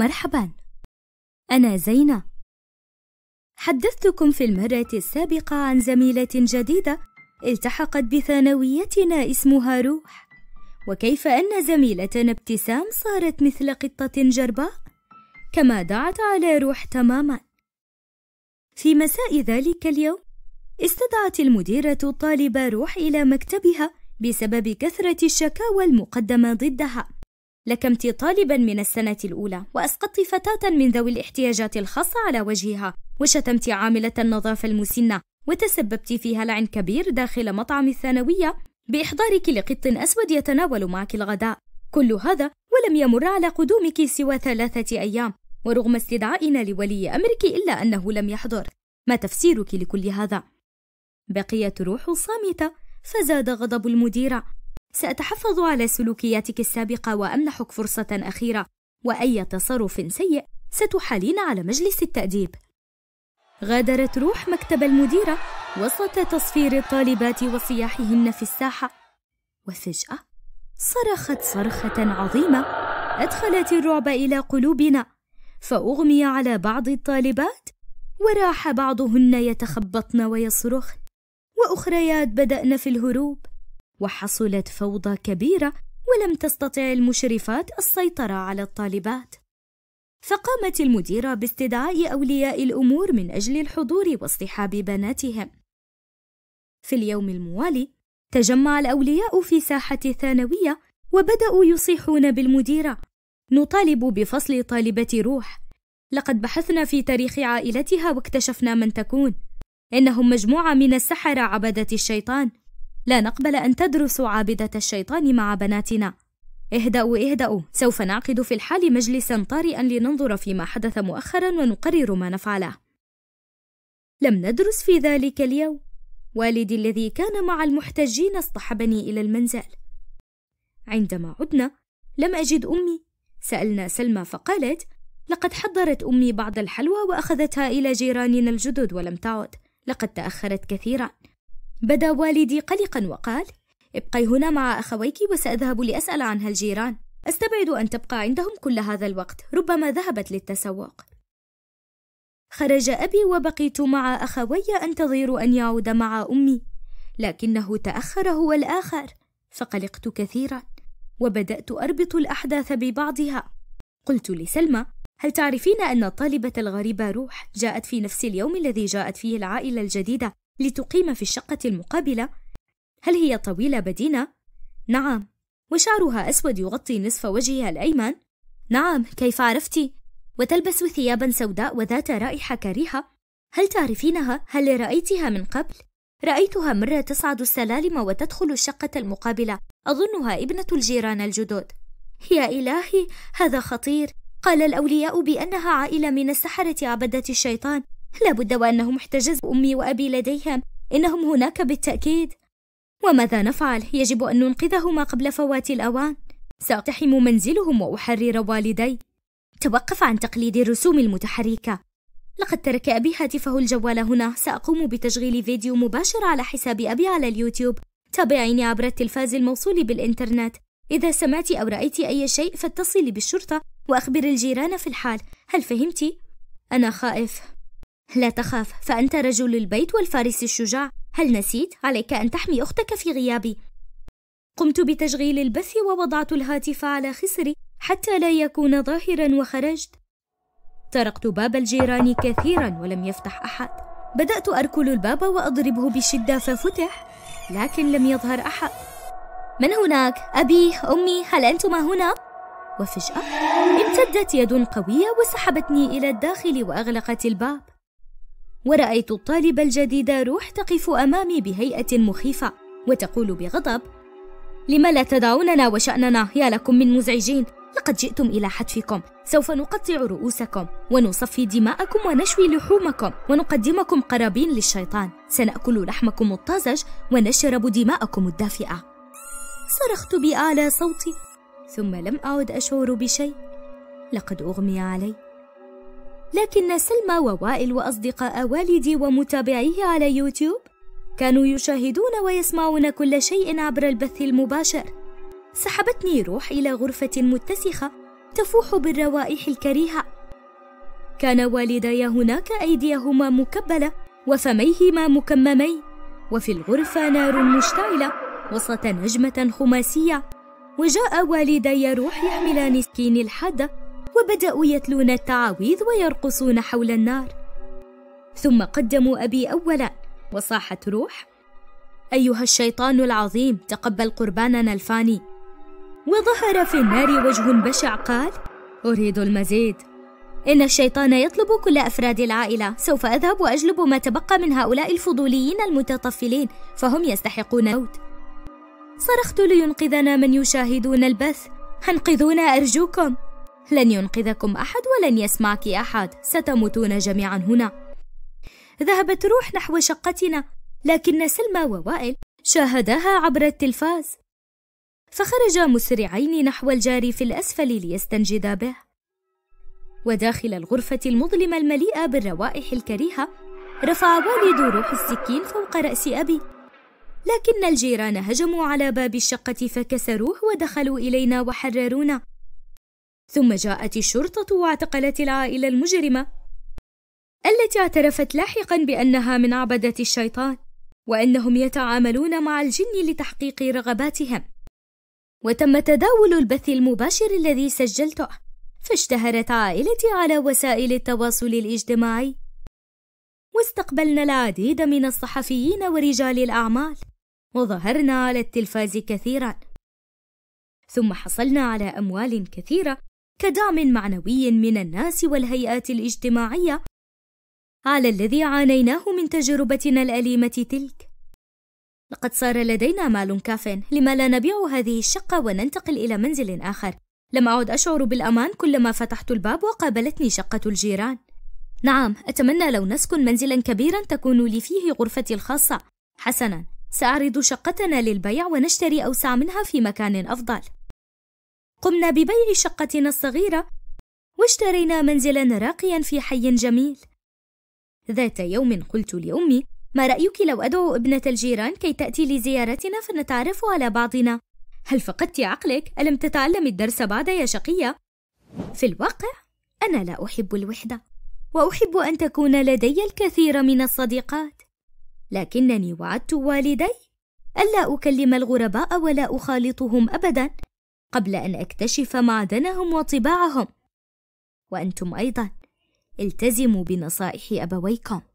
مرحبا أنا زينة حدثتكم في المرة السابقة عن زميلة جديدة التحقت بثانويتنا اسمها روح وكيف أن زميلتنا ابتسام صارت مثل قطة جرباء كما دعت على روح تماما في مساء ذلك اليوم استدعت المديرة الطالبة روح إلى مكتبها بسبب كثرة الشكاوى المقدمة ضدها لكمت طالبا من السنة الأولى وأسقطت فتاة من ذوي الاحتياجات الخاصة على وجهها وشتمت عاملة النظافة المسنة وتسببت في هلع كبير داخل مطعم الثانوية بإحضارك لقط أسود يتناول معك الغداء كل هذا ولم يمر على قدومك سوى ثلاثة أيام ورغم استدعائنا لولي أمرك إلا أنه لم يحضر ما تفسيرك لكل هذا؟ بقيت روح صامتة فزاد غضب المديرة سأتحفظ على سلوكياتك السابقة وأمنحك فرصة أخيرة وأي تصرف سيء ستحالين على مجلس التأديب غادرت روح مكتب المديرة وسط تصفير الطالبات وصياحهن في الساحة وفجأة صرخت صرخة عظيمة أدخلت الرعب إلى قلوبنا فأغمي على بعض الطالبات وراح بعضهن يتخبطن ويصرخن وأخريات بدأن في الهروب وحصلت فوضى كبيرة ولم تستطع المشرفات السيطرة على الطالبات فقامت المديرة باستدعاء أولياء الأمور من أجل الحضور واصطحاب بناتهم في اليوم الموالي تجمع الأولياء في ساحة الثانوية وبدأوا يصيحون بالمديرة نطالب بفصل طالبة روح لقد بحثنا في تاريخ عائلتها واكتشفنا من تكون إنهم مجموعة من السحرة عبدة الشيطان لا نقبل أن تدرسوا عابدة الشيطان مع بناتنا اهدأوا اهدأوا سوف نعقد في الحال مجلسا طارئا لننظر فيما حدث مؤخرا ونقرر ما نفعله لم ندرس في ذلك اليوم والدي الذي كان مع المحتجين اصطحبني إلى المنزل عندما عدنا لم أجد أمي سألنا سلمى فقالت لقد حضرت أمي بعض الحلوى وأخذتها إلى جيراننا الجدد ولم تعد لقد تأخرت كثيرا بدا والدي قلقا وقال ابقي هنا مع أخويك وسأذهب لأسأل عنها الجيران أستبعد أن تبقى عندهم كل هذا الوقت ربما ذهبت للتسوق خرج أبي وبقيت مع أخوي أنتظر أن يعود مع أمي لكنه تأخر هو الآخر فقلقت كثيرا وبدأت أربط الأحداث ببعضها قلت لسلمى هل تعرفين أن الطالبة الغريبة روح جاءت في نفس اليوم الذي جاءت فيه العائلة الجديدة لتقيم في الشقة المقابلة هل هي طويلة بدينة؟ نعم وشعرها أسود يغطي نصف وجهها الأيمن؟ نعم كيف عرفتِ؟ وتلبس ثيابا سوداء وذات رائحة كريهة هل تعرفينها؟ هل رأيتها من قبل؟ رأيتها مرة تصعد السلالم وتدخل الشقة المقابلة أظنها ابنة الجيران الجدد يا إلهي هذا خطير قال الأولياء بأنها عائلة من السحرة عبدة الشيطان لابد وأنهم احتجزوا أمي وأبي لديهم إنهم هناك بالتأكيد وماذا نفعل؟ يجب أن ننقذهما قبل فوات الأوان سأقتحم منزلهم وأحرر والدي توقف عن تقليد الرسوم المتحركة لقد ترك أبي هاتفه الجوال هنا سأقوم بتشغيل فيديو مباشر على حساب أبي على اليوتيوب تابعيني عبر التلفاز الموصول بالإنترنت إذا سمعت أو رأيت أي شيء فاتصلي بالشرطة وأخبر الجيران في الحال هل فهمت؟ أنا خائف لا تخاف فأنت رجل البيت والفارس الشجاع هل نسيت؟ عليك أن تحمي أختك في غيابي قمت بتشغيل البث ووضعت الهاتف على خصري حتى لا يكون ظاهرا وخرجت طرقت باب الجيران كثيرا ولم يفتح أحد بدأت أركل الباب وأضربه بشدة ففتح لكن لم يظهر أحد من هناك؟ أبي، أمي، هل أنتما هنا؟ وفجأة امتدت يد قوية وسحبتني إلى الداخل وأغلقت الباب ورأيت الطالبة الجديدة روح تقف أمامي بهيئة مخيفة وتقول بغضب لما لا تدعوننا وشأننا يا لكم من مزعجين لقد جئتم إلى حتفكم سوف نقطع رؤوسكم ونصفي دماءكم ونشوي لحومكم ونقدمكم قرابين للشيطان سنأكل لحمكم الطازج ونشرب دماءكم الدافئة صرخت بأعلى صوتي ثم لم أعد أشعر بشيء لقد أغمي علي لكن سلمى ووائل وأصدقاء والدي ومتابعيه على يوتيوب كانوا يشاهدون ويسمعون كل شيء عبر البث المباشر سحبتني روح إلى غرفة متسخة تفوح بالروائح الكريهة كان والداي هناك أيديهما مكبلة وفميهما مكممين وفي الغرفة نار مشتعلة وسط نجمة خماسية وجاء والدي روح يحملان سكين الحادة وبدأوا يتلون التعاويذ ويرقصون حول النار ثم قدموا أبي أولا وصاحت روح أيها الشيطان العظيم تقبل قرباننا الفاني وظهر في النار وجه بشع قال أريد المزيد إن الشيطان يطلب كل أفراد العائلة سوف أذهب وأجلب ما تبقى من هؤلاء الفضوليين المتطفلين فهم يستحقون الموت صرخت لينقذنا من يشاهدون البث انقذونا أرجوكم لن ينقذكم أحد ولن يسمعك أحد ستموتون جميعا هنا ذهبت روح نحو شقتنا لكن سلمى ووائل شاهداها عبر التلفاز فخرجا مسرعين نحو الجار في الأسفل ليستنجدا به وداخل الغرفة المظلمة المليئة بالروائح الكريهة رفع والد روح السكين فوق رأس أبي لكن الجيران هجموا على باب الشقة فكسروه ودخلوا إلينا وحررونا ثم جاءت الشرطة واعتقلت العائلة المجرمة التي اعترفت لاحقا بأنها من عبدة الشيطان وأنهم يتعاملون مع الجن لتحقيق رغباتهم وتم تداول البث المباشر الذي سجلته فاشتهرت عائلتي على وسائل التواصل الاجتماعي واستقبلنا العديد من الصحفيين ورجال الأعمال وظهرنا على التلفاز كثيرا ثم حصلنا على أموال كثيرة كدعم معنوي من الناس والهيئات الاجتماعية على الذي عانيناه من تجربتنا الأليمة تلك. لقد صار لدينا مال كاف لما لا نبيع هذه الشقة وننتقل إلى منزل آخر. لم أعد أشعر بالأمان كلما فتحت الباب وقابلتني شقة الجيران. نعم، أتمنى لو نسكن منزلا كبيرا تكون لي فيه غرفتي الخاصة. حسنا، سأعرض شقتنا للبيع ونشتري أوسع منها في مكان أفضل. قمنا ببيع شقتنا الصغيرة واشترينا منزلا راقيا في حي جميل ذات يوم قلت لأمي ما رأيك لو أدعو ابنة الجيران كي تأتي لزيارتنا فنتعرف على بعضنا هل فقدت عقلك؟ ألم تتعلم الدرس بعد يا شقية؟ في الواقع أنا لا أحب الوحدة وأحب أن تكون لدي الكثير من الصديقات لكنني وعدت والدي ألا أكلم الغرباء ولا أخالطهم أبدا قبل أن أكتشف معدنهم وطباعهم وأنتم أيضا التزموا بنصائح أبويكم